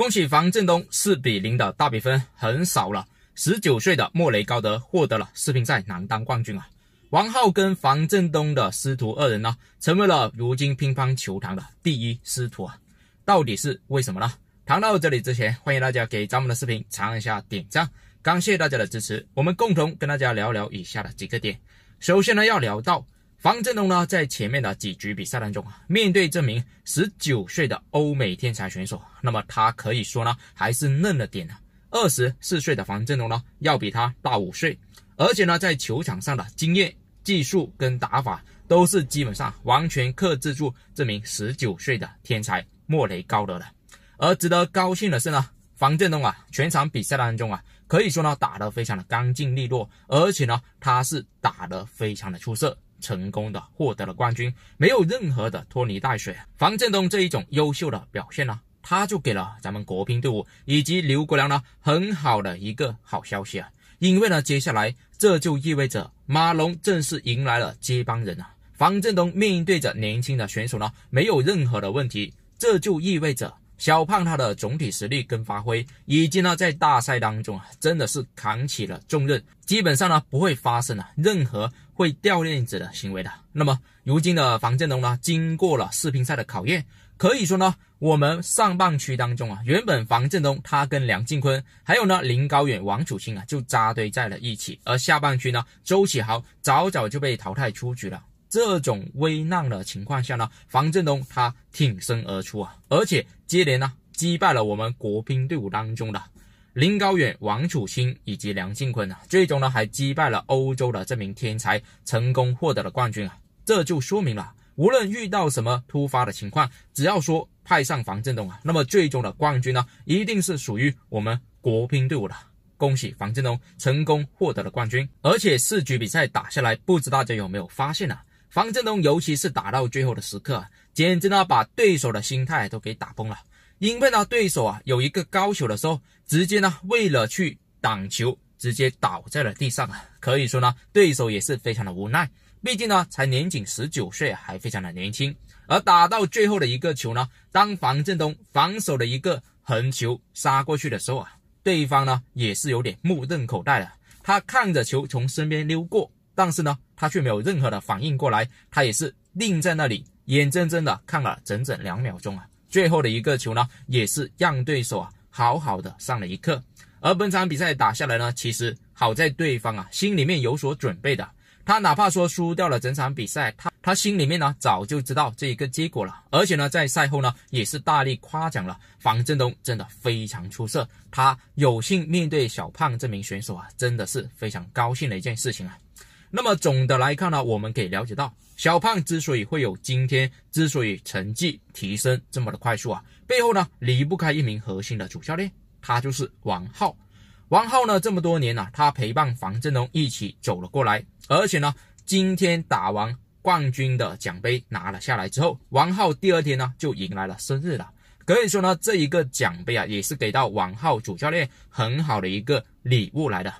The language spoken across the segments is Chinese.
恭喜樊振东四比零的大比分很少了十九岁的莫雷高德，获得了世乒赛男单冠军啊！王浩跟樊振东的师徒二人呢，成为了如今乒乓球坛的第一师徒啊！到底是为什么呢？谈到这里之前，欢迎大家给咱们的视频尝一下点赞，感谢大家的支持。我们共同跟大家聊聊以下的几个点。首先呢，要聊到。樊振东呢，在前面的几局比赛当中，啊，面对这名十九岁的欧美天才选手，那么他可以说呢，还是嫩了点呢。二十四岁的樊振东呢，要比他大五岁，而且呢，在球场上的经验、技术跟打法，都是基本上完全克制住这名十九岁的天才莫雷高德的。而值得高兴的是呢，樊振东啊，全场比赛当中啊，可以说呢，打得非常的干净利落，而且呢，他是打得非常的出色。成功的获得了冠军，没有任何的拖泥带水。方振东这一种优秀的表现呢，他就给了咱们国乒队伍以及刘国梁呢很好的一个好消息啊！因为呢，接下来这就意味着马龙正式迎来了接班人啊。方振东面对着年轻的选手呢，没有任何的问题，这就意味着小胖他的总体实力跟发挥，以及呢在大赛当中啊，真的是扛起了重任，基本上呢不会发生啊任何。会掉链子的行为的。那么，如今的房振东呢，经过了世乒赛的考验，可以说呢，我们上半区当中啊，原本房振东他跟梁靖昆，还有呢林高远、王楚钦啊，就扎堆在了一起。而下半区呢，周启豪早早就被淘汰出局了。这种危难的情况下呢，房振东他挺身而出啊，而且接连呢击败了我们国乒队伍当中的。林高远、王楚钦以及梁靖昆啊，最终呢还击败了欧洲的这名天才，成功获得了冠军啊！这就说明了，无论遇到什么突发的情况，只要说派上樊振东啊，那么最终的冠军呢，一定是属于我们国乒队伍的。恭喜樊振东成功获得了冠军！而且四局比赛打下来，不知大家有没有发现啊，樊振东尤其是打到最后的时刻，简直呢把对手的心态都给打崩了。因为呢，对手啊有一个高球的时候，直接呢为了去挡球，直接倒在了地上啊。可以说呢，对手也是非常的无奈，毕竟呢才年仅十九岁，还非常的年轻。而打到最后的一个球呢，当樊振东防守的一个横球杀过去的时候啊，对方呢也是有点目瞪口呆了，他看着球从身边溜过，但是呢他却没有任何的反应过来，他也是愣在那里，眼睁睁的看了整整两秒钟啊。最后的一个球呢，也是让对手啊好好的上了一课。而本场比赛打下来呢，其实好在对方啊心里面有所准备的。他哪怕说输掉了整场比赛，他他心里面呢早就知道这一个结果了。而且呢，在赛后呢也是大力夸奖了房振东，真的非常出色。他有幸面对小胖这名选手啊，真的是非常高兴的一件事情啊。那么总的来看呢，我们可以了解到，小胖之所以会有今天，之所以成绩提升这么的快速啊，背后呢离不开一名核心的主教练，他就是王浩。王浩呢这么多年呢，他陪伴房振东一起走了过来，而且呢今天打完冠军的奖杯拿了下来之后，王浩第二天呢就迎来了生日了。可以说呢，这一个奖杯啊，也是给到王浩主教练很好的一个礼物来的。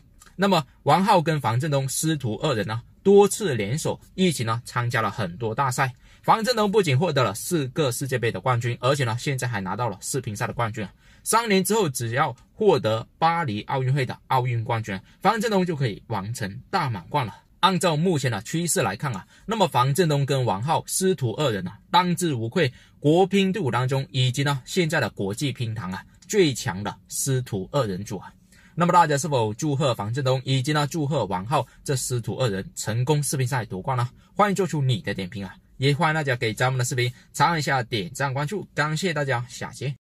那么王浩跟房振东师徒二人呢，多次联手一起呢参加了很多大赛。房振东不仅获得了四个世界杯的冠军，而且呢现在还拿到了世乒赛的冠军。三年之后，只要获得巴黎奥运会的奥运冠军，房振东就可以完成大满贯了。按照目前的趋势来看啊，那么房振东跟王浩师徒二人呢，当之无愧国乒队伍当中以及呢现在的国际乒坛啊最强的师徒二人组啊。那么大家是否祝贺房振东以及呢祝贺王浩这师徒二人成功视频赛夺冠呢？欢迎做出你的点评啊！也欢迎大家给咱们的视频长按一下点赞关注，感谢大家，下期。